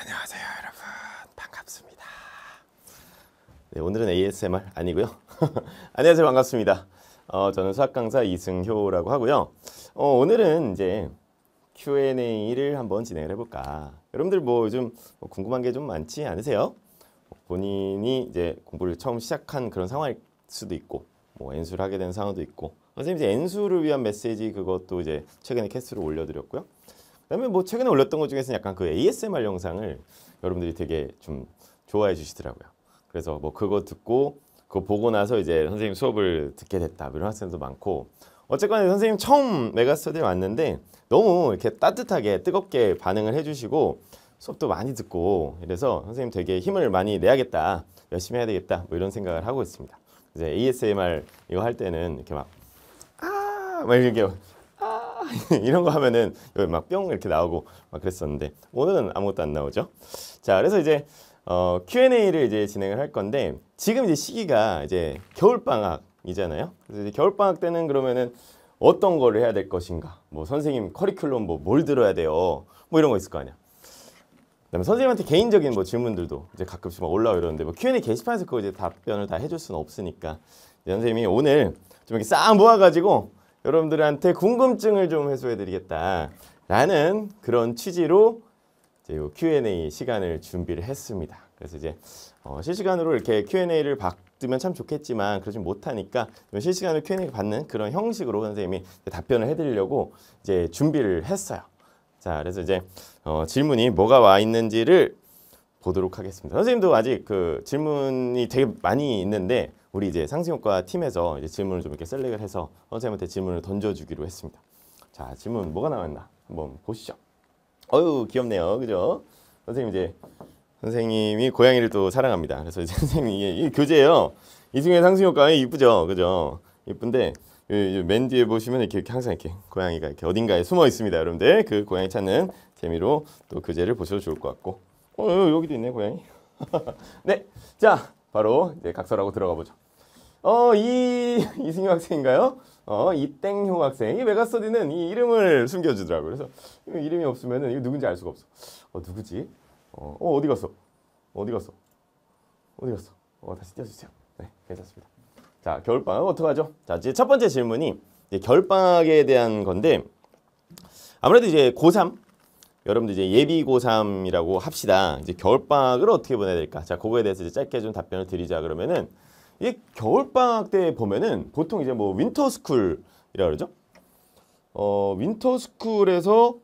안녕하세요 여러분 반갑습니다 네, 오늘은 ASMR 아니고요 안녕하세요 반갑습니다 어, 저는 수학 강사 이승효라고 하고요 어, 오늘은 이제 Q&A를 한번 진행을 해볼까 여러분들 뭐 요즘 뭐 궁금한 게 좀 많지 않으세요? 뭐 본인이 이제 공부를 처음 시작한 그런 상황일 수도 있고 뭐 N수를 하게 된 상황도 있고 선생님 이제 N수를 위한 메시지 그것도 이제 최근에 캐스트로 올려드렸고요 그다음에 뭐 최근에 올렸던 것 중에서 약간 그 ASMR 영상을 여러분들이 되게 좀 좋아해 주시더라고요. 그래서 뭐 그거 듣고 그거 보고 나서 이제 선생님 수업을 듣게 됐다 뭐 이런 학생도 많고 어쨌거나 선생님 처음 메가스터디 왔는데 너무 이렇게 따뜻하게 뜨겁게 반응을 해주시고 수업도 많이 듣고 이래서 선생님 되게 힘을 많이 내야겠다 열심히 해야 되겠다 뭐 이런 생각을 하고 있습니다. 이제 ASMR 이거 할 때는 이렇게 막아막 아! 이렇게 이런 거 하면은 여기 막 뿅 이렇게 나오고 막 그랬었는데 오늘은 아무것도 안 나오죠. 자, 그래서 이제 어, Q&A를 이제 진행을 할 건데 지금 이제 시기가 이제 겨울 방학이잖아요. 그래서 이제 겨울 방학 때는 그러면은 어떤 거를 해야 될 것인가? 뭐 선생님 커리큘럼 뭐 뭘 들어야 돼요? 뭐 이런 거 있을 거 아니야. 그다음에 선생님한테 개인적인 뭐 질문들도 이제 가끔씩 막 올라오 이러는데 뭐 Q&A 게시판에서 그거 이제 답변을 다 해줄 수는 없으니까 선생님이 오늘 좀 이렇게 싹 모아가지고 여러분들한테 궁금증을 좀 해소해드리겠다라는 그런 취지로 이제 요 Q&A 시간을 준비를 했습니다. 그래서 이제 어, 실시간으로 이렇게 Q&A를 받으면 참 좋겠지만 그러지 못하니까 실시간으로 Q&A 받는 그런 형식으로 선생님이 답변을 해드리려고 이제 준비를 했어요. 자, 그래서 이제 어, 질문이 뭐가 와 있는지를 보도록 하겠습니다. 선생님도 아직 그 질문이 되게 많이 있는데 우리 이제 상승효과 팀에서 이제 질문을 좀 이렇게 셀렉을 해서 선생님한테 질문을 던져주기로 했습니다. 자 질문 뭐가 나왔나 한번 보시죠. 어유 귀엽네요, 그죠? 선생님 이제 선생님이 고양이를 또 사랑합니다. 그래서 이제 선생님이 게 교재예요. 이중에 상승효과 이쁘죠, 그죠? 이쁜데 맨 뒤에 보시면 이렇게, 이렇게 항상 이렇게 고양이가 이렇게 어딘가에 숨어 있습니다, 여러분들. 그 고양이 찾는 재미로 또 교재를 보셔도 좋을 것 같고 어, 여기도 있네, 고양이. 네. 자, 바로 이제 각서라고 들어가 보죠. 어, 이 이승효 학생인가요? 어, 이땡효 학생. 이 메가스터디는 이 이름을 숨겨주더라고요. 그래서 이름이 없으면 이거 누군지 알 수가 없어. 어, 누구지? 어, 어, 어디 갔어? 어디 갔어? 어디 갔어? 어, 다시 띄워주세요. 네, 괜찮습니다. 자, 겨울방학 어떡하죠? 자, 이제 첫 번째 질문이 이제 겨울방학에 대한 건데 아무래도 이제 고3, 여러분들 이제 예비 고3이라고 합시다. 이제 겨울방학을 어떻게 보내야 될까? 자, 그거에 대해서 이제 짧게 좀 답변을 드리자 그러면은 이 겨울방학 때 보면은 보통 이제 뭐 윈터스쿨이라고 그러죠. 어, 윈터스쿨에서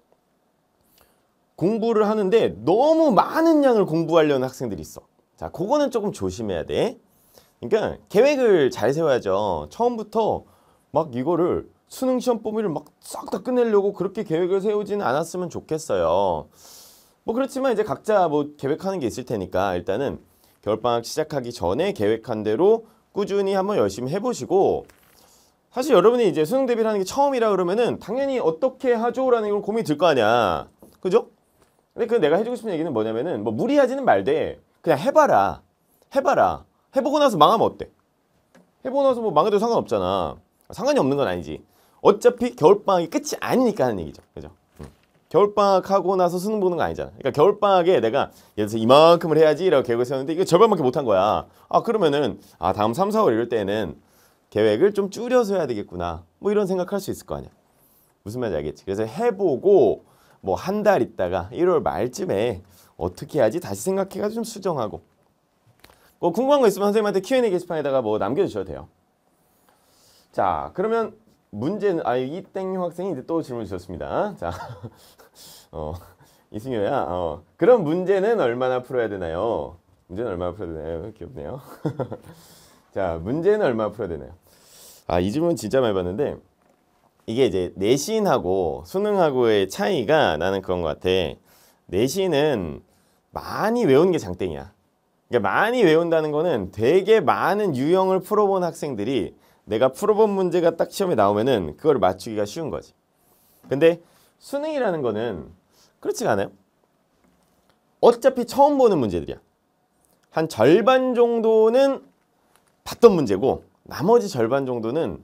공부를 하는데 너무 많은 양을 공부하려는 학생들이 있어. 자, 그거는 조금 조심해야 돼. 그러니까 계획을 잘 세워야죠. 처음부터 막 이거를 수능 시험 범위를 막 싹 다 끝내려고 그렇게 계획을 세우지는 않았으면 좋겠어요. 뭐 그렇지만 이제 각자 뭐 계획하는 게 있을 테니까 일단은 겨울방학 시작하기 전에 계획한 대로 꾸준히 한번 열심히 해보시고 사실 여러분이 이제 수능 대비를 하는 게 처음이라 그러면은 당연히 어떻게 하죠라는 걸 고민이 들 거 아니야. 그죠? 근데 그 내가 해주고 싶은 얘기는 뭐냐면은 뭐 무리하지는 말되 그냥 해봐라. 해봐라. 해보고 나서 망하면 어때? 해보고 나서 뭐 망해도 상관없잖아. 상관이 없는 건 아니지. 어차피 겨울방학이 끝이 아니니까 하는 얘기죠. 그죠? 음. 겨울방학 하고 나서 수능 보는 거 아니잖아. 그러니까 겨울방학에 내가 예를 들어서 이만큼을 해야지 라고 계획을 세웠는데 이거 절반밖에 못한 거야. 아 그러면은 아 다음 3, 4월 이럴 때는 계획을 좀 줄여서 해야 되겠구나. 뭐 이런 생각할 수 있을 거 아니야. 무슨 말인지 알겠지? 그래서 해보고 뭐 한 달 있다가 1월 말쯤에 어떻게 해야지 다시 생각해가지고 좀 수정하고 뭐 궁금한 거 있으면 선생님한테 Q&A 게시판에다가 뭐 남겨주셔도 돼요. 자 그러면 문제는 아 이땡 학생이 이제 또 질문 주셨습니다. 자, 어, 이승효야. 어, 그럼 문제는 얼마나 풀어야 되나요? 문제는 얼마나 풀어야 되나요? 귀엽네요. 자, 문제는 얼마나 풀어야 되나요? 아, 이 질문 진짜 많이 봤는데 이게 이제 내신하고 수능하고의 차이가 나는 그런 것 같아. 내신은 많이 외우게 장땡이야. 그러니까 많이 외운다는 거는 되게 많은 유형을 풀어본 학생들이 내가 풀어본 문제가 딱 시험에 나오면은 그걸 맞추기가 쉬운 거지. 근데 수능이라는 거는 그렇지가 않아요. 어차피 처음 보는 문제들이야. 한 절반 정도는 봤던 문제고 나머지 절반 정도는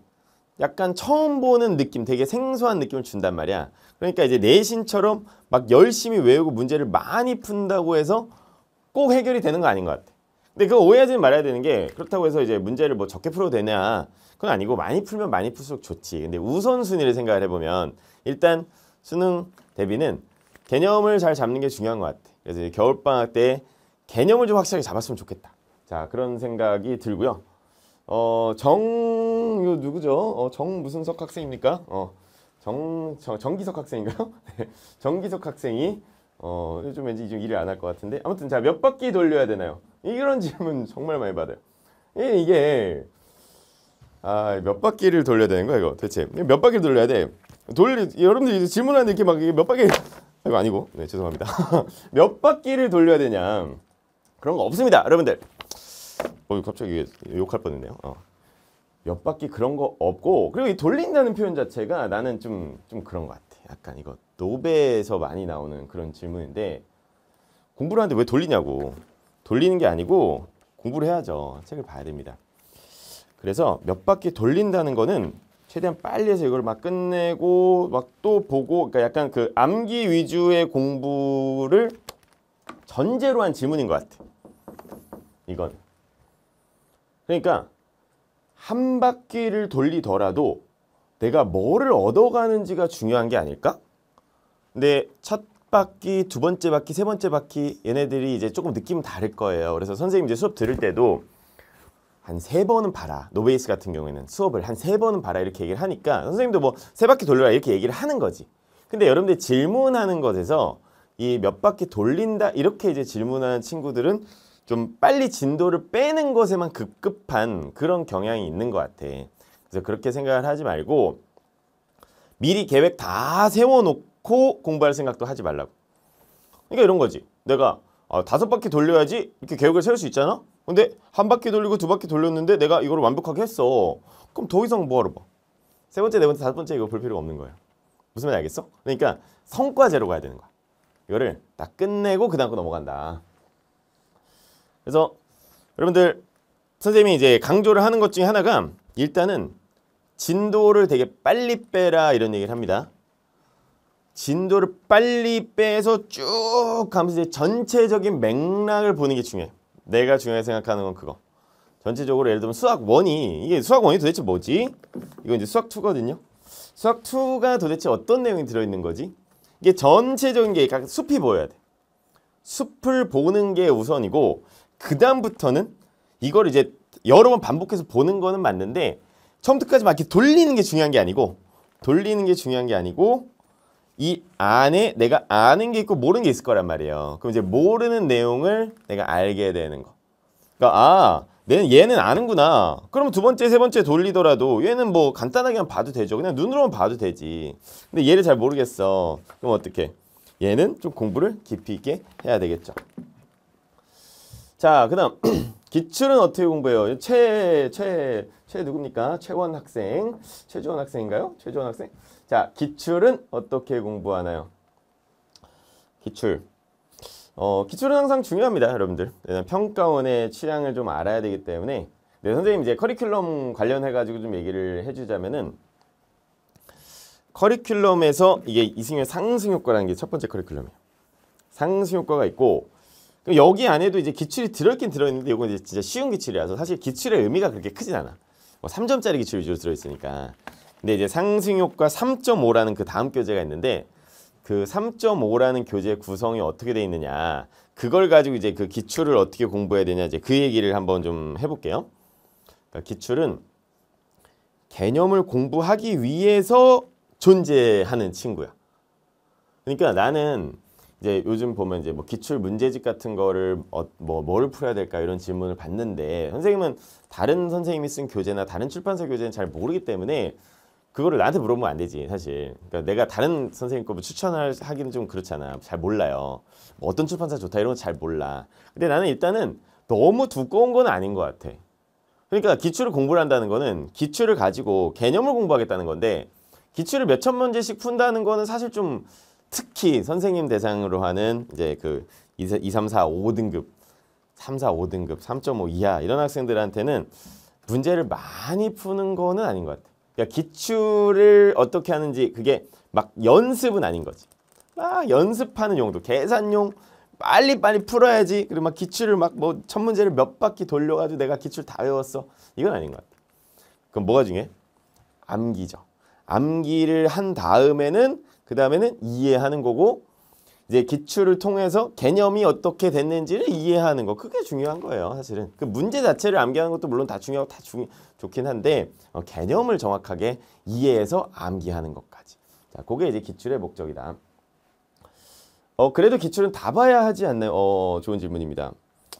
약간 처음 보는 느낌, 되게 생소한 느낌을 준단 말이야. 그러니까 이제 내신처럼 막 열심히 외우고 문제를 많이 푼다고 해서 꼭 해결이 되는 거 아닌 것 같아. 근데 그거 오해하지 말아야 되는 게 그렇다고 해서 이제 문제를 뭐 적게 풀어도 되냐 그건 아니고 많이 풀면 많이 풀수록 좋지. 근데 우선순위를 생각을 해보면 일단 수능 대비는 개념을 잘 잡는 게 중요한 것 같아. 그래서 겨울방학 때 개념을 좀 확실하게 잡았으면 좋겠다. 자 그런 생각이 들고요. 어, 정... 이거 누구죠? 어, 정 무슨 석 학생입니까? 어, 정... 정 정기석 학생인가요? 네, 정기석 학생이 어, 요즘 왠지 좀 일을 안 할 것 같은데 아무튼 자 몇 바퀴 돌려야 되나요? 이런 질문 정말 많이 받아요. 예, 이게 아, 몇 바퀴를 돌려야 되는 거야, 이거 대체. 몇 바퀴를 돌려야 돼? 돌리, 여러분들이 질문하는데 이렇게 막, 몇 바퀴, 이거 아니고, 네, 죄송합니다. 몇 바퀴를 돌려야 되냐. 그런 거 없습니다, 여러분들. 어, 갑자기 욕할 뻔 했네요. 어. 몇 바퀴 그런 거 없고, 그리고 이 돌린다는 표현 자체가 나는 좀, 좀 그런 것 같아. 약간 이거 노베에서 많이 나오는 그런 질문인데, 공부를 하는데 왜 돌리냐고. 돌리는 게 아니고, 공부를 해야죠. 책을 봐야 됩니다. 그래서 몇 바퀴 돌린다는 거는 최대한 빨리 해서 이걸 막 끝내고 막 또 보고 그러니까 약간 그 암기 위주의 공부를 전제로 한질문인것 같아. 이건. 그러니까 한 바퀴를 돌리더라도 내가 뭐를 얻어가는지가 중요한 게 아닐까? 근데 첫 바퀴, 두 번째 바퀴, 세 번째 바퀴 얘네들이 이제 조금 느낌 다를 거예요. 그래서 선생님 이제 수업 들을 때도 한세 번은 봐라. 노베이스 같은 경우에는 수업을 한 세 번은 봐라 이렇게 얘기를 하니까 선생님도 뭐 세 바퀴 돌려라 이렇게 얘기를 하는 거지. 근데 여러분들 질문하는 것에서 이 몇 바퀴 돌린다 이렇게 이제 질문하는 친구들은 좀 빨리 진도를 빼는 것에만 급급한 그런 경향이 있는 것 같아. 그래서 그렇게 생각을 하지 말고 미리 계획 다 세워놓고 공부할 생각도 하지 말라고. 그러니까 이런 거지. 내가 아, 다섯 바퀴 돌려야지 이렇게 계획을 세울 수 있잖아. 근데 한 바퀴 돌리고 두 바퀴 돌렸는데 내가 이걸 완벽하게 했어. 그럼 더 이상 뭐하러 봐. 세 번째, 네 번째, 다섯 번째 이거 볼 필요가 없는 거예요. 무슨 말인지 알겠어? 그러니까 성과제로 가야 되는 거야. 이거를 다 끝내고 그 다음 거 넘어간다. 그래서 여러분들 선생님이 이제 강조를 하는 것 중에 하나가 일단은 진도를 되게 빨리 빼라 이런 얘기를 합니다. 진도를 빨리 빼서 쭉 가면서 이제 전체적인 맥락을 보는 게 중요해요. 내가 중요하게 생각하는 건 그거. 전체적으로 예를 들면 수학 1이 이게 수학 1이 도대체 뭐지? 이거 이제 수학 2거든요. 수학 2가 도대체 어떤 내용이 들어 있는 거지? 이게 전체적인 게각 숲이 보여야 돼. 숲을 보는 게 우선이고 그다음부터는 이걸 이제 여러 번 반복해서 보는 거는 맞는데 처음부터까지 막 이렇게 돌리는 게 중요한 게 아니고 돌리는 게 중요한 게 아니고 이 안에 내가 아는 게 있고 모르는 게 있을 거란 말이에요. 그럼 이제 모르는 내용을 내가 알게 되는 거. 그러니까 아, 얘는, 얘는 아는구나. 그럼 두 번째, 세 번째 돌리더라도 얘는 뭐 간단하게만 봐도 되죠. 그냥 눈으로만 봐도 되지. 근데 얘를 잘 모르겠어. 그럼 어떻게? 얘는 좀 공부를 깊이 있게 해야 되겠죠. 자, 그다음 기출은 어떻게 공부해요? 최 최 최 누굽니까? 최원 학생, 최주원 학생인가요? 최주원 학생. 자, 기출은 어떻게 공부하나요? 기출. 어, 기출은 항상 중요합니다, 여러분들. 평가원의 취향을 좀 알아야 되기 때문에 네, 선생님 이제 커리큘럼 관련해가지고 좀 얘기를 해주자면은 커리큘럼에서 이게 이승열 상승효과라는 게 첫 번째 커리큘럼이에요. 상승효과가 있고 여기 안에도 이제 기출이 들어있긴 들어있는데 이건 이제 진짜 쉬운 기출이라서 사실 기출의 의미가 그렇게 크진 않아. 뭐 3점짜리 기출 위주로 들어있으니까. 근데 이제 상승효과 3.5라는 그 다음 교재가 있는데 그 3.5라는 교재 구성이 어떻게 돼 있느냐 그걸 가지고 이제 그 기출을 어떻게 공부해야 되냐 이제 그 얘기를 한번 좀 해볼게요. 그러니까 기출은 개념을 공부하기 위해서 존재하는 친구야. 그러니까 나는 이제 요즘 보면 이제 뭐 기출 문제집 같은 거를 어, 뭐뭘 풀어야 될까 이런 질문을 받는데 선생님은 다른 선생님이 쓴 교재나 다른 출판사 교재는 잘 모르기 때문에 그거를 나한테 물어보면 안 되지 사실 그러니까 내가 다른 선생님 거뭐 추천을 하기는 좀 그렇잖아 잘 몰라요 뭐 어떤 출판사 좋다 이런 거잘 몰라 근데 나는 일단은 너무 두꺼운 건 아닌 것 같아 그러니까 기출을 공부를 한다는 거는 기출을 가지고 개념을 공부하겠다는 건데 기출을 몇천 문제씩 푼다는 거는 사실 좀 특히 선생님 대상으로 하는 이제 그 2, 3, 4, 5등급 3, 4, 5등급 3.5 이하 이런 학생들한테는 문제를 많이 푸는 거는 아닌 것 같아 그러니까 기출을 어떻게 하는지 그게 막 연습은 아닌 거지. 막 연습하는 용도, 계산용 빨리 빨리 풀어야지. 그리고 막 기출을 막뭐첫 문제를 몇 바퀴 돌려가지고 내가 기출 다 외웠어. 이건 아닌 것 같아. 그럼 뭐가 중요해? 암기죠. 암기를 한 다음에는 그 다음에는 이해하는 거고 이제 기출을 통해서 개념이 어떻게 됐는지를 이해하는 거 그게 중요한 거예요 사실은 그 문제 자체를 암기하는 것도 물론 다 중요하고 다 중, 좋긴 한데 어, 개념을 정확하게 이해해서 암기하는 것까지 자 그게 이제 기출의 목적이다 어 그래도 기출은 다 봐야 하지 않나요? 어, 어 좋은 질문입니다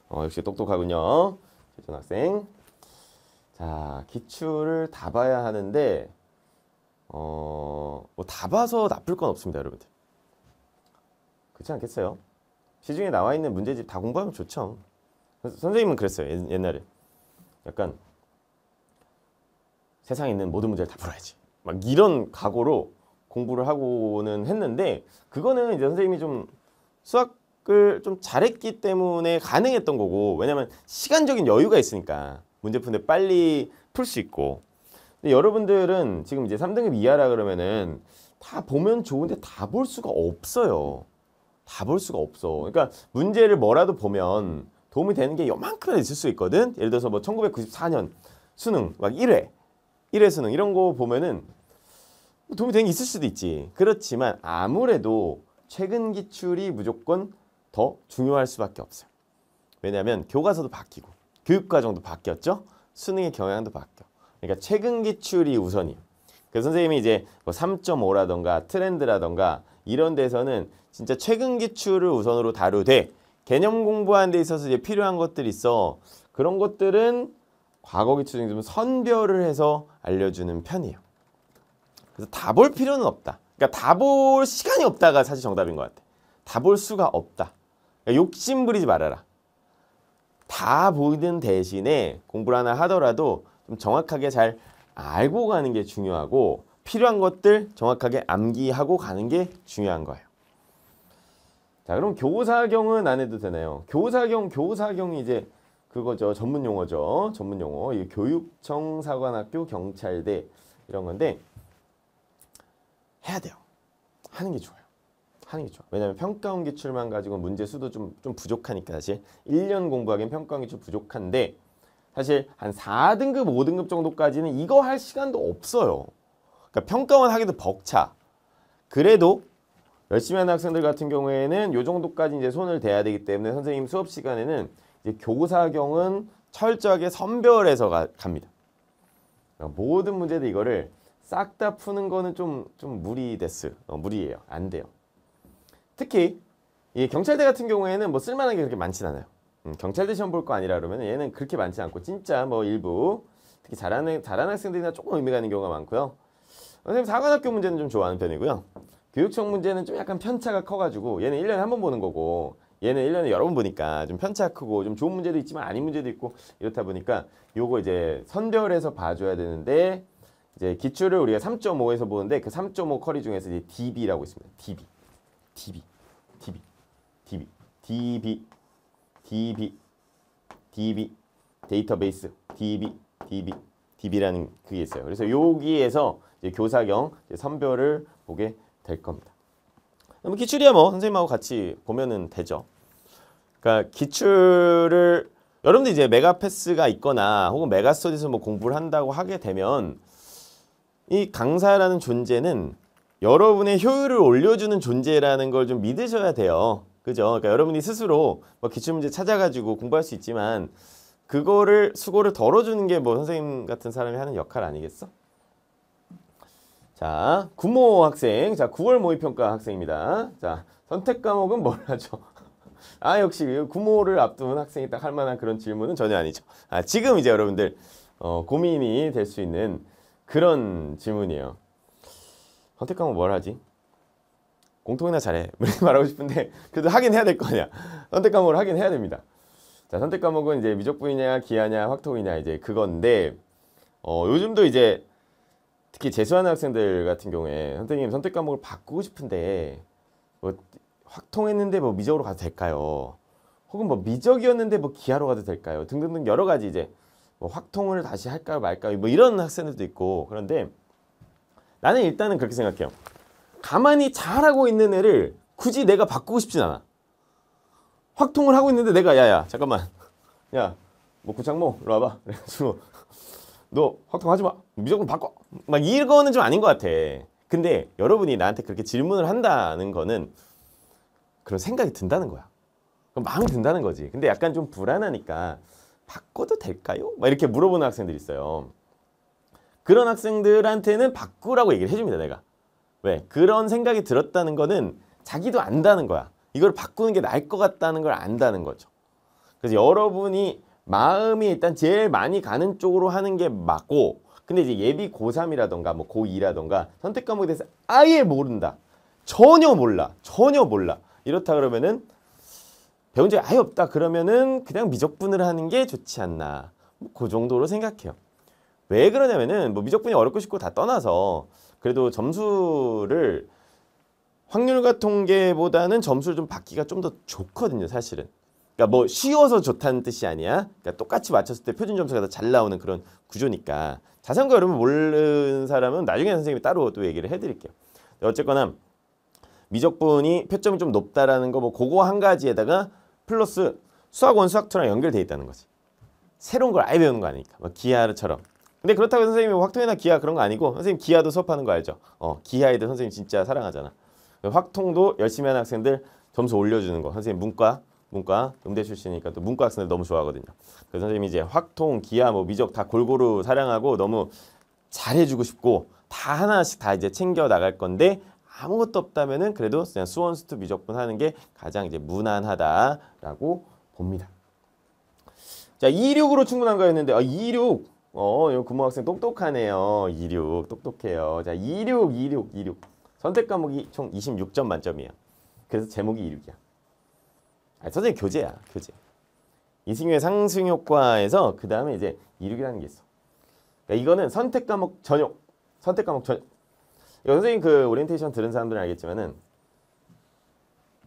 어 역시 똑똑하군요 최등학생자 기출을 다 봐야 하는데 어다 뭐 봐서 나쁠 건 없습니다 여러분들 그렇지 않겠어요? 시중에 나와 있는 문제집 다 공부하면 좋죠. 선생님은 그랬어요. 옛날에. 약간 세상에 있는 모든 문제를 다 풀어야지. 막 이런 각오로 공부를 하고는 했는데 그거는 이제 선생님이 좀 수학을 좀 잘했기 때문에 가능했던 거고 왜냐면 시간적인 여유가 있으니까 문제 푸는데 빨리 풀 수 있고 근데 여러분들은 지금 이제 3등급 이하라 그러면은 다 보면 좋은데 다 볼 수가 없어요. 다볼 수가 없어. 그러니까 문제를 뭐라도 보면 도움이 되는 게 요만큼 은 있을 수 있거든. 예를 들어서 뭐 1994년 수능 막 1회 1회 수능 이런 거 보면은 뭐 도움이 되는 게 있을 수도 있지. 그렇지만 아무래도 최근 기출이 무조건 더 중요할 수밖에 없어요. 왜냐하면 교과서도 바뀌고 교육과정도 바뀌었죠. 수능의 경향도 바뀌어. 그러니까 최근 기출이 우선이에요. 그 선생님이 이제 뭐 3.5라던가 트렌드라던가 이런 데서는 진짜 최근 기출을 우선으로 다루되 개념 공부하는 데 있어서 이제 필요한 것들이 있어. 그런 것들은 과거 기출 등좀 선별을 해서 알려주는 편이에요. 그래서 다 볼 필요는 없다. 그러니까 다 볼 시간이 없다가 사실 정답인 것 같아. 다 볼 수가 없다. 그러니까 욕심 부리지 말아라. 다 보는 이 대신에 공부를 하나 하더라도 좀 정확하게 잘 알고 가는 게 중요하고 필요한 것들 정확하게 암기하고 가는 게 중요한 거예요. 자, 그럼 교사경은 안 해도 되나요 교사경, 교사경이 이제 그거죠. 전문 용어죠. 전문 용어. 교육청, 사관학교, 경찰대 이런 건데 해야 돼요. 하는 게 좋아요. 하는 게 좋아. 왜냐하면 평가원 기출만 가지고 문제 수도 좀, 좀 부족하니까 사실 1년 공부하기엔 평가원 기출 부족한데 사실 한 4등급, 5등급 정도까지는 이거 할 시간도 없어요. 그러니까 평가원 하기도 벅차. 그래도 열심히 하는 학생들 같은 경우에는 요 정도까지 이제 손을 대야 되기 때문에 선생님 수업 시간에는 이제 교사경은 철저하게 선별해서 가, 갑니다. 그러니까 모든 문제도 이거를 싹 다 푸는 거는 좀 좀 무리 데스 어, 무리예요. 안 돼요. 특히 이 경찰대 같은 경우에는 뭐 쓸만한 게 그렇게 많진 않아요. 음, 경찰대 시험 볼 거 아니라 그러면 얘는 그렇게 많지 않고 진짜 뭐 일부 특히 잘하는 잘하는 학생들이나 조금 의미가 있는 경우가 많고요. 선생님 사관학교 문제는 좀 좋아하는 편이고요. 교육청 문제는 좀 약간 편차가 커가지고 얘는 1년에 한 번 보는 거고 얘는 1년에 여러 번 보니까 좀 편차가 크고 좀 좋은 문제도 있지만 아닌 문제도 있고 이렇다 보니까 요거 이제 선별해서 봐줘야 되는데 이제 기출을 우리가 3.5에서 보는데 그 3.5 커리 중에서 이제 DB라고 있습니다. DB. DB. DB. DB. DB. DB. DB. 데이터베이스. DB. DB. DB라는 그게 있어요. 그래서 여기에서 이제 교사경 이제 선별을 보게 될 겁니다. 그럼 기출이야 뭐 선생님하고 같이 보면은 되죠. 그러니까 기출을 여러분들 이제 메가패스가 있거나 혹은 메가스터디에서 뭐 공부를 한다고 하게 되면 이 강사라는 존재는 여러분의 효율을 올려주는 존재라는 걸 좀 믿으셔야 돼요. 그죠? 그러니까 여러분이 스스로 뭐 기출 문제 찾아가지고 공부할 수 있지만 그거를 수고를 덜어주는 게 뭐 선생님 같은 사람이 하는 역할 아니겠어? 자, 구모 학생. 자, 9월 모의평가 학생입니다. 자, 선택 과목은 뭘 하죠? 아, 역시 구모를 앞둔 학생이 딱 할 만한 그런 질문은 전혀 아니죠. 아, 지금 이제 여러분들 어, 고민이 될 수 있는 그런 질문이에요. 선택 과목 뭘 하지? 공통이나 잘해. 이렇 말하고 싶은데 그래도 하긴 해야 될거 아니야. 선택 과목을 하긴 해야 됩니다. 자, 선택 과목은 이제 미적분이냐, 기하냐, 확통이냐 이제 그건데 어, 요즘도 이제 특히 재수하는 학생들 같은 경우에 선생님 선택 과목을 바꾸고 싶은데 뭐확 통했는데 뭐 미적으로 가도 될까요? 혹은 뭐 미적이었는데 뭐 기하로 가도 될까요? 등등등 여러 가지 이제 뭐 확통을 다시 할까요 말까요? 뭐 이런 학생들도 있고 그런데 나는 일단은 그렇게 생각해요. 가만히 잘하고 있는 애를 굳이 내가 바꾸고 싶진 않아. 확통을 하고 있는데 내가 야야 잠깐만 야뭐구창모 이리 와봐 그래가지고 너 확통하지 마. 무조건 바꿔. 막 이거는 좀 아닌 것 같아. 근데 여러분이 나한테 그렇게 질문을 한다는 거는 그런 생각이 든다는 거야. 그럼 마음이 든다는 거지. 근데 약간 좀 불안하니까 바꿔도 될까요? 막 이렇게 물어보는 학생들이 있어요. 그런 학생들한테는 바꾸라고 얘기를 해줍니다. 내가. 왜? 그런 생각이 들었다는 거는 자기도 안다는 거야. 이걸 바꾸는 게 나을 것 같다는 걸 안다는 거죠. 그래서 여러분이 마음이 일단 제일 많이 가는 쪽으로 하는 게 맞고 근데 이제 예비 고3이라던가 뭐 고2라던가 선택 과목에 대해서 아예 모른다. 전혀 몰라. 전혀 몰라. 이렇다 그러면은 배운 적이 아예 없다 그러면은 그냥 미적분을 하는 게 좋지 않나. 뭐 그 정도로 생각해요. 왜 그러냐면은 뭐 미적분이 어렵고 쉽고 다 떠나서 그래도 점수를 확률과 통계보다는 점수를 좀 받기가 좀 더 좋거든요, 사실은. 그러니까 뭐 쉬워서 좋다는 뜻이 아니야. 그러니까 똑같이 맞췄을 때 표준 점수가 더잘 나오는 그런 구조니까 자세한 거 여러분 모르는 사람은 나중에 선생님이 따로 또 얘기를 해드릴게요. 어쨌거나 미적분이 표점이 좀 높다라는 거뭐 그거 한 가지에다가 플러스 수학원 수학투랑 연결돼 있다는 거지. 새로운 걸 아예 배우는 거 아니니까. 뭐 기하처럼. 근데 그렇다고 선생님이 뭐 확통이나 기하 그런 거 아니고 선생님 기하도 수업하는 거 알죠? 어, 기하에도 선생님 진짜 사랑하잖아. 그 확통도 열심히 하는 학생들 점수 올려주는 거. 선생님 문과 문과 음대 출신이니까 또 문과 학생들 너무 좋아하거든요. 그 선생님이 이제 확통, 기아, 뭐 미적 다 골고루 사랑하고 너무 잘해주고 싶고 다 하나씩 다 이제 챙겨 나갈 건데 아무것도 없다면은 그래도 그냥 수원 수투 미적분 하는 게 가장 이제 무난하다라고 봅니다. 자, 26으로 충분한가 했는데 아, 26. 어, 요 구모 학생 똑똑하네요. 26 똑똑해요. 자, 26 26 26. 선택 과목이 총 26점 만점이에요. 그래서 제목이 26이야. 아니, 선생님 교재야 교재. 이승유의 상승 효과에서 그 다음에 이제 이륙이라는 게 있어. 그러니까 이거는 선택 과목 전용. 선택 과목 전. 이거 선생님 그 오리엔테이션 들은 사람들은 알겠지만은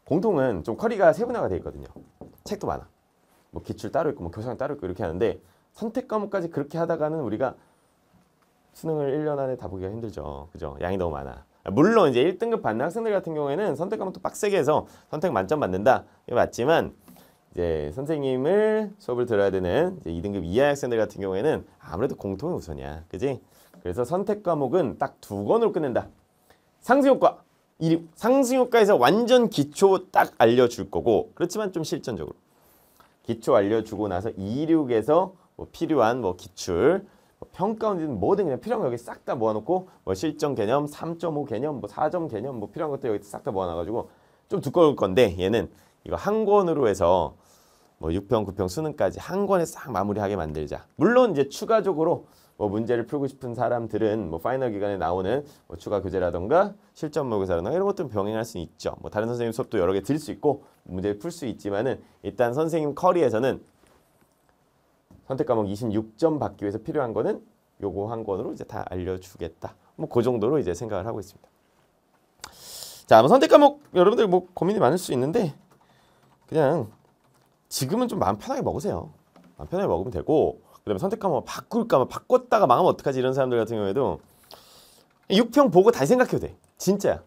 공통은 좀 커리가 세분화가 돼 있거든요. 책도 많아. 뭐 기출 따로 있고 뭐교사 따로 있고 이렇게 하는데 선택 과목까지 그렇게 하다가는 우리가 수능을 1년 안에 다 보기가 힘들죠. 그죠? 양이 너무 많아. 물론 이제 1등급 받는 학생들 같은 경우에는 선택 과목도 빡세게 해서 선택 만점 받는다. 이게 맞지만 이제 선생님을 수업을 들어야 되는 이제 2등급 이하 학생들 같은 경우에는 아무래도 공통이 우선이야. 그지? 그래서 선택 과목은 딱 두 권으로 끝낸다. 상승효과. 상승효과에서 완전 기초 딱 알려줄 거고 그렇지만 좀 실전적으로 기초 알려주고 나서 2, 6에서뭐 필요한 뭐 기출 평가원이든 뭐든 그냥 필요한 거 여기 싹 다 모아놓고 뭐 실정 개념, 3.5 개념, 뭐 4점 개념 뭐 필요한 것도 여기 싹 다 모아놔가지고 좀 두꺼울 건데 얘는 이거 한 권으로 해서 뭐 6평, 9평 수능까지 한 권에 싹 마무리하게 만들자. 물론 이제 추가적으로 뭐 문제를 풀고 싶은 사람들은 뭐 파이널 기간에 나오는 뭐 추가 교재라던가 실전 모의고사라던가 이런 것들은 병행할 수 있죠. 뭐 다른 선생님 수업도 여러 개 들을 수 있고 문제 를풀 수 있지만은 일단 선생님 커리에서는 선택 과목 26점 받기 위해서 필요한 거는 요거 한 권으로 이제 다 알려주겠다. 뭐 그 정도로 이제 생각을 하고 있습니다. 자, 뭐 선택 과목 여러분들 뭐 고민이 많을 수 있는데 그냥 지금은 좀 마음 편하게 먹으세요. 마음 편하게 먹으면 되고 그다음에 선택 과목 바꿀까 막 뭐 바꿨다가 망하면 어떡하지 이런 사람들 같은 경우에도 6평 보고 다시 생각해도 돼. 진짜야.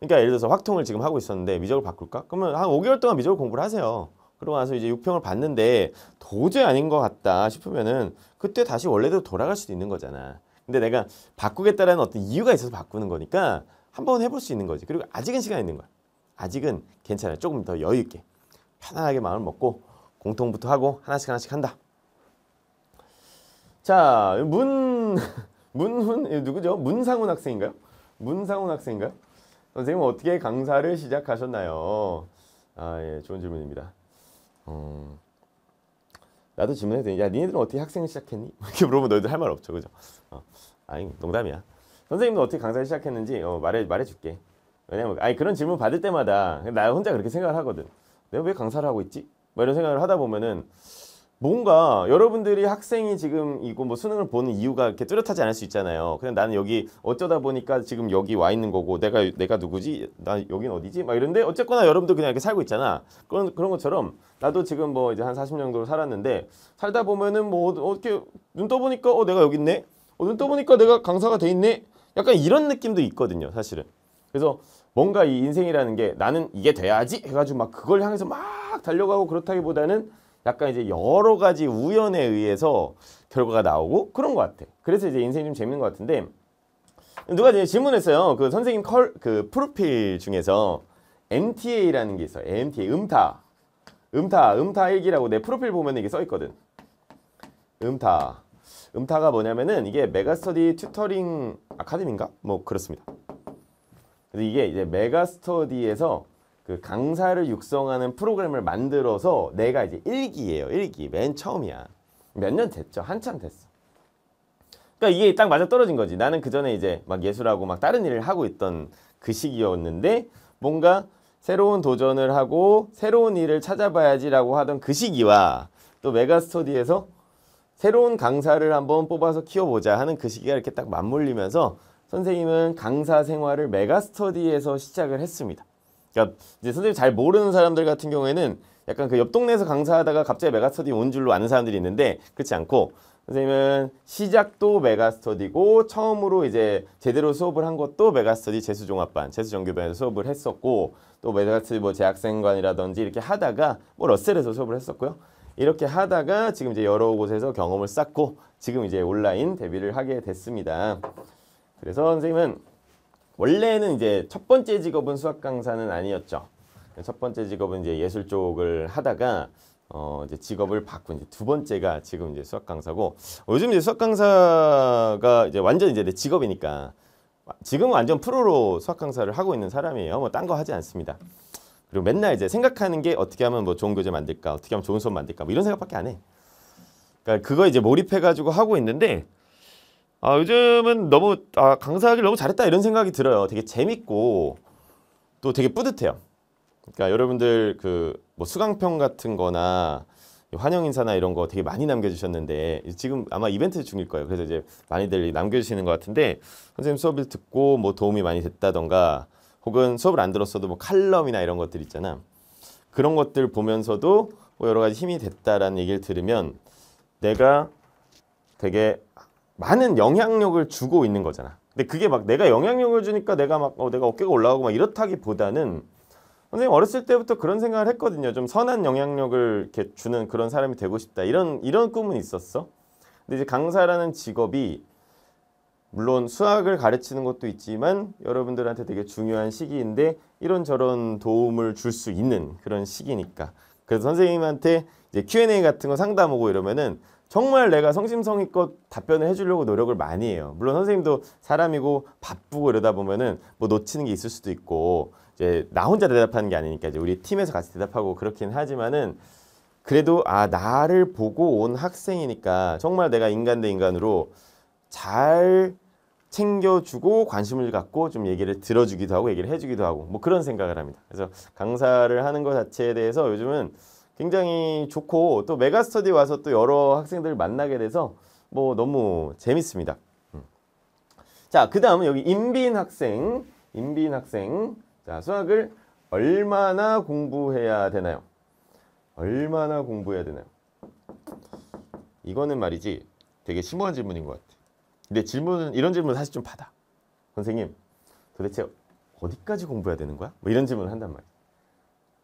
그러니까 예를 들어서 확통을 지금 하고 있었는데 미적을 바꿀까? 그러면 한 5개월 동안 미적을 공부를 하세요. 그러고 나서 이제 육평을 봤는데 도저히 아닌 것 같다 싶으면은 그때 다시 원래대로 돌아갈 수도 있는 거잖아. 근데 내가 바꾸겠다라는 어떤 이유가 있어서 바꾸는 거니까 한 번 해볼 수 있는 거지. 그리고 아직은 시간 이 있는 거야. 아직은 괜찮아. 조금 더 여유 있게 편안하게 마음을 먹고 공통부터 하고 하나씩 하나씩 한다. 자, 문 문훈 누구죠? 문상훈 학생인가요? 문상훈 학생인가요? 선생님 어떻게 강사를 시작하셨나요? 아, 예, 좋은 질문입니다. 어, 나도 질문해도 돼. 야, 니네들은 어떻게 학생을 시작했니? 이렇게 물어보면 너희들 할 말 없죠, 그죠? 어, 아니, 농담이야. 선생님도 어떻게 강사를 시작했는지 어, 말해 말해줄게. 왜냐면 아니 그런 질문 받을 때마다 나 혼자 그렇게 생각을 하거든. 내가 왜 강사를 하고 있지? 뭐 이런 생각을 하다 보면은 뭔가 여러분들이 학생이 지금 이거 뭐 수능을 보는 이유가 이렇게 뚜렷하지 않을 수 있잖아요. 그냥 나는 여기 어쩌다 보니까 지금 여기 와 있는 거고 내가 내가 누구지? 나 여긴 어디지? 막 이런데 어쨌거나 여러분도 그냥 이렇게 살고 있잖아. 그런 그런 것처럼 나도 지금 뭐 이제 한4 0년 정도 살았는데 살다 보면은 뭐 어, 어떻게 눈 떠보니까 어 내가 여기 있네. 어, 눈 떠보니까 내가 강사가 돼 있네. 약간 이런 느낌도 있거든요, 사실은. 그래서 뭔가 이 인생이라는 게 나는 이게 돼야지 해가지고 막 그걸 향해서 막 달려가고 그렇다기보다는 약간 이제 여러 가지 우연에 의해서 결과가 나오고 그런 것 같아. 그래서 이제 인생이 좀 재밌는 것 같은데 누가 이제 질문했어요. 그 선생님 컬, 그 프로필 중에서 MTA라는 게 있어요. MTA, 음타. 음타, 음타 일기라고 내 프로필 보면 이게 써 있거든. 음타. 음타가 뭐냐면은 이게 메가스터디 튜터링 아카데미인가? 뭐 그렇습니다. 이게 이제 메가스터디에서 그 강사를 육성하는 프로그램을 만들어서 내가 이제 1기예요. 1기. 맨 처음이야. 몇 년 됐죠. 한참 됐어. 그러니까 이게 딱 맞아 떨어진 거지. 나는 그 전에 이제 막 예술하고 막 다른 일을 하고 있던 그 시기였는데 뭔가 새로운 도전을 하고 새로운 일을 찾아봐야지라고 하던 그 시기와 또 메가스터디에서 새로운 강사를 한번 뽑아서 키워보자 하는 그 시기가 이렇게 딱 맞물리면서 선생님은 강사 생활을 메가스터디에서 시작을 했습니다. 그러니까 이제 선생님 잘 모르는 사람들 같은 경우에는 약간 그 옆 동네에서 강사하다가 갑자기 메가스터디 온 줄로 아는 사람들이 있는데 그렇지 않고 선생님은 시작도 메가스터디고 처음으로 이제 제대로 수업을 한 것도 메가스터디 재수종합반, 재수정규반에서 수업을 했었고 또 메가스터디 뭐 재학생관이라든지 이렇게 하다가 뭐 러셀에서 수업을 했었고요. 이렇게 하다가 지금 이제 여러 곳에서 경험을 쌓고 지금 이제 온라인 데뷔를 하게 됐습니다. 그래서 선생님은 원래는 이제 첫 번째 직업은 수학 강사는 아니었죠. 첫 번째 직업은 이제 예술 쪽을 하다가 어 이제 직업을 바꾼 이제 두 번째가 지금 이제 수학 강사고 요즘 이제 수학 강사가 이제 완전 이제 내 직업이니까 지금 완전 프로로 수학 강사를 하고 있는 사람이에요. 뭐 딴 거 하지 않습니다. 그리고 맨날 이제 생각하는 게 어떻게 하면 뭐 좋은 교재 만들까, 어떻게 하면 좋은 수업 만들까, 뭐 이런 생각밖에 안 해. 그러니까 그거 이제 몰입해가지고 하고 있는데 아, 요즘은 너무 아, 강사하기 를 너무 잘했다 이런 생각이 들어요. 되게 재밌고 또 되게 뿌듯해요. 그러니까 여러분들 그 뭐 수강평 같은 거나 환영 인사나 이런 거 되게 많이 남겨주셨는데 지금 아마 이벤트 중일 거예요. 그래서 이제 많이들 남겨주시는 것 같은데 선생님 수업을 듣고 뭐 도움이 많이 됐다던가 혹은 수업을 안 들었어도 뭐 칼럼이나 이런 것들 있잖아. 그런 것들 보면서도 뭐 여러 가지 힘이 됐다라는 얘기를 들으면 내가 되게 많은 영향력을 주고 있는 거잖아. 근데 그게 막 내가 영향력을 주니까 내가 막 어, 내가 어깨가 올라가고 막 이렇다기보다는 선생님 어렸을 때부터 그런 생각을 했거든요. 좀 선한 영향력을 이렇게 주는 그런 사람이 되고 싶다. 이런 이런 꿈은 있었어. 근데 이제 강사라는 직업이 물론 수학을 가르치는 것도 있지만 여러분들한테 되게 중요한 시기인데 이런저런 도움을 줄 수 있는 그런 시기니까. 그래서 선생님한테 이제 Q&A 같은 거 상담하고 이러면은 정말 내가 성심성의껏 답변을 해주려고 노력을 많이 해요. 물론 선생님도 사람이고 바쁘고 이러다 보면은 뭐 놓치는 게 있을 수도 있고 이제 나 혼자 대답하는 게 아니니까 이제 우리 팀에서 같이 대답하고 그렇긴 하지만은 그래도 아 나를 보고 온 학생이니까 정말 내가 인간 대 인간으로 잘 챙겨주고 관심을 갖고 좀 얘기를 들어주기도 하고 얘기를 해주기도 하고 뭐 그런 생각을 합니다. 그래서 강사를 하는 것 자체에 대해서 요즘은 굉장히 좋고 또 메가스터디 와서 또 여러 학생들 만나게 돼서 뭐 너무 재밌습니다. 음. 자, 그 다음은 여기 임빈 학생, 임빈 학생. 자, 수학을 얼마나 공부해야 되나요? 얼마나 공부해야 되나요? 이거는 말이지 되게 심오한 질문인 것 같아. 근데 질문은 이런 질문 사실 좀 받아. 선생님, 도대체 어디까지 공부해야 되는 거야? 뭐 이런 질문을 한단 말이야.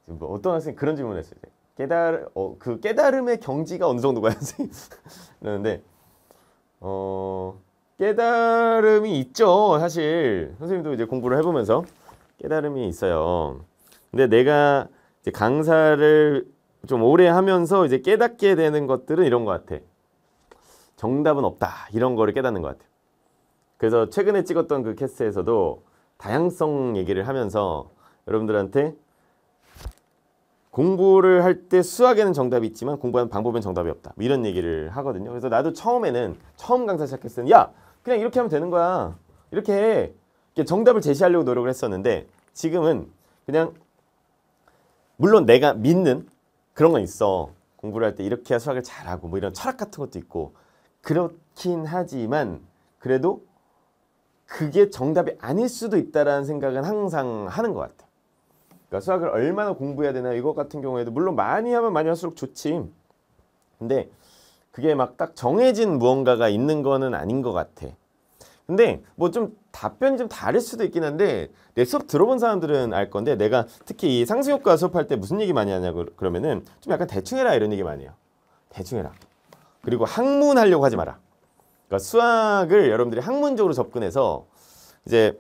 지금 뭐 어떤 학생이 그런 질문을 했어요. 깨달 어, 그 깨달음의 경지가 어느 정도가 선는데어 깨달음이 있죠 사실 선생님도 이제 공부를 해보면서 깨달음이 있어요 근데 내가 이제 강사를 좀 오래 하면서 이제 깨닫게 되는 것들은 이런 것 같아 정답은 없다 이런 거를 깨닫는 것같아 그래서 최근에 찍었던 그 캐스트에서도 다양성 얘기를 하면서 여러분들한테 공부를 할 때 수학에는 정답이 있지만 공부하는 방법엔 정답이 없다. 뭐 이런 얘기를 하거든요. 그래서 나도 처음에는 처음 강사 시작했을 때는 야 그냥 이렇게 하면 되는 거야. 이렇게 해. 이렇게 정답을 제시하려고 노력을 했었는데 지금은 그냥 물론 내가 믿는 그런 건 있어. 공부를 할 때 이렇게 해야 수학을 잘하고 뭐 이런 철학 같은 것도 있고 그렇긴 하지만 그래도 그게 정답이 아닐 수도 있다라는 생각은 항상 하는 것 같아. 그러니까 수학을 얼마나 공부해야 되나 이것 같은 경우에도 물론 많이 하면 많이 할수록 좋지. 근데 그게 막 딱 정해진 무언가가 있는 거는 아닌 것 같아. 근데 뭐 좀 답변이 좀 다를 수도 있긴 한데 내 수업 들어본 사람들은 알 건데 내가 특히 이 상수효과 수업할 때 무슨 얘기 많이 하냐고 그러면은 좀 약간 대충 해라 이런 얘기 많이 해요. 대충 해라. 그리고 학문 하려고 하지 마라. 그러니까 수학을 여러분들이 학문적으로 접근해서 이제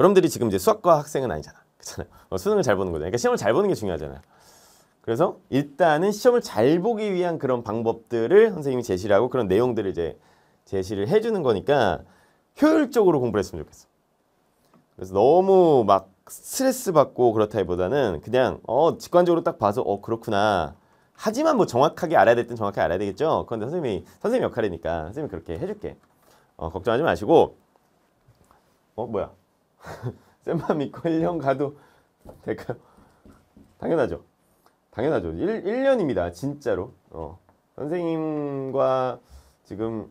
여러분들이 지금 이제 수학과 학생은 아니잖아. 그렇잖아요. 어, 수능을 잘 보는 거죠. 그러니까 시험을 잘 보는 게 중요하잖아요. 그래서 일단은 시험을 잘 보기 위한 그런 방법들을 선생님이 제시를 하고 그런 내용들을 이제 제시를 해주는 거니까 효율적으로 공부를 했으면 좋겠어. 그래서 너무 막 스트레스 받고 그렇다기보다는 그냥 어 직관적으로 딱 봐서 어 그렇구나. 하지만 뭐 정확하게 알아야 될 땐 정확하게 알아야 되겠죠. 그런데 선생님이 선생님 역할이니까 선생님이 그렇게 해줄게. 어 걱정하지 마시고 어 뭐야 쌤만 믿고 1년 가도 될까요? 당연하죠. 당연하죠. 1, 1년입니다. 진짜로. 어. 선생님과 지금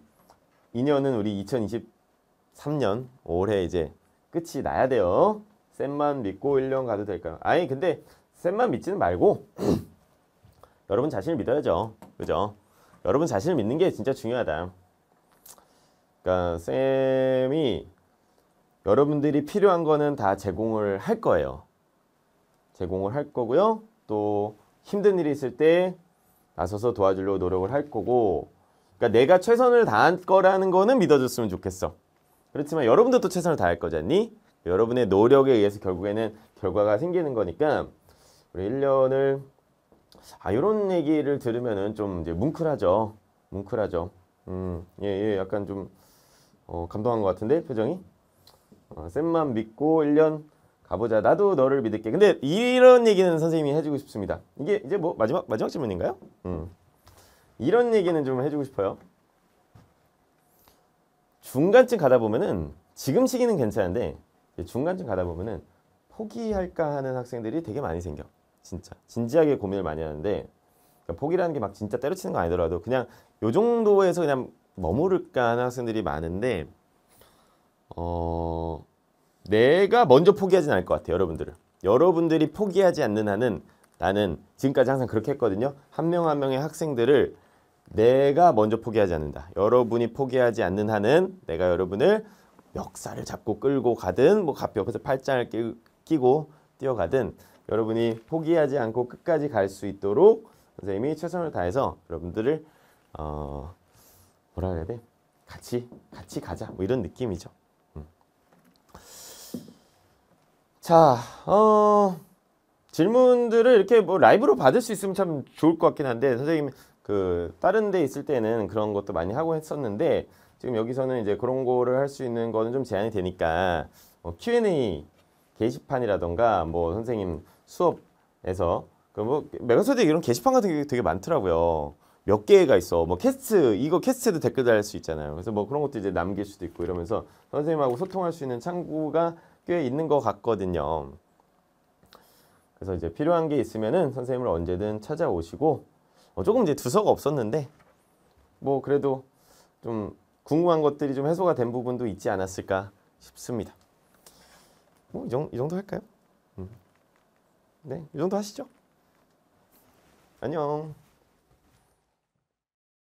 인연은 우리 2023년 올해 이제 끝이 나야 돼요. 쌤만 믿고 1년 가도 될까요? 아니 근데 쌤만 믿지는 말고 여러분 자신을 믿어야죠. 그죠? 여러분 자신을 믿는 게 진짜 중요하다. 그러니까 쌤이 여러분들이 필요한 거는 다 제공을 할 거예요. 제공을 할 거고요. 또 힘든 일이 있을 때 나서서 도와주려고 노력을 할 거고 그러니까 내가 최선을 다한 거라는 거는 믿어줬으면 좋겠어. 그렇지만 여러분도 들 최선을 다할 거잖니? 여러분의 노력에 의해서 결국에는 결과가 생기는 거니까 우리 1년을 아 이런 얘기를 들으면은 좀 이제 뭉클하죠. 뭉클하죠. 음. 예, 예. 약간 좀 어, 감동한 것 같은데 표정이? 어, 쌤만 믿고 1년 가보자. 나도 너를 믿을게. 근데 이런 얘기는 선생님이 해주고 싶습니다. 이게 이제 뭐 마지막 마지막 질문인가요? 음. 이런 얘기는 좀 해주고 싶어요. 중간쯤 가다 보면은 지금 시기는 괜찮은데 중간쯤 가다 보면은 포기할까 하는 학생들이 되게 많이 생겨. 진짜 진지하게 고민을 많이 하는데 그러니까 포기라는 게 막 진짜 때려치는 거 아니더라도 그냥 요 정도에서 그냥 머무를까 하는 학생들이 많은데 어, 내가 먼저 포기하진 않을 것 같아요, 여러분들을. 여러분들이 포기하지 않는 한은 나는 지금까지 항상 그렇게 했거든요. 한 명 한 명의 학생들을 내가 먼저 포기하지 않는다. 여러분이 포기하지 않는 한은 내가 여러분을 역사를 잡고 끌고 가든 뭐 옆에서 팔짱을 끼고 뛰어가든 여러분이 포기하지 않고 끝까지 갈 수 있도록 선생님이 최선을 다해서 여러분들을 어 뭐라 그래야 돼? 같이 같이 가자 뭐 이런 느낌이죠. 자, 어, 질문들을 이렇게 뭐 라이브로 받을 수 있으면 참 좋을 것 같긴 한데 선생님 그 다른 데 있을 때는 그런 것도 많이 하고 했었는데 지금 여기서는 이제 그런 거를 할 수 있는 거는 좀 제한이 되니까 뭐 Q&A 게시판이라던가 뭐 선생님 수업에서 그뭐 메가서드 이런 게시판 같은 게 되게 많더라고요. 몇 개가 있어. 뭐 캐스트 이거 캐스트도 댓글 달 수 있잖아요. 그래서 뭐 그런 것도 이제 남길 수도 있고 이러면서 선생님하고 소통할 수 있는 창구가 꽤 있는 것 같거든요. 그래서 이제 필요한 게 있으면은 선생님을 언제든 찾아오시고 어, 조금 이제 두서가 없었는데 뭐 그래도 좀 궁금한 것들이 좀 해소가 된 부분도 있지 않았을까 싶습니다. 뭐이 정도 할까요? 음. 네, 이 정도 하시죠. 안녕.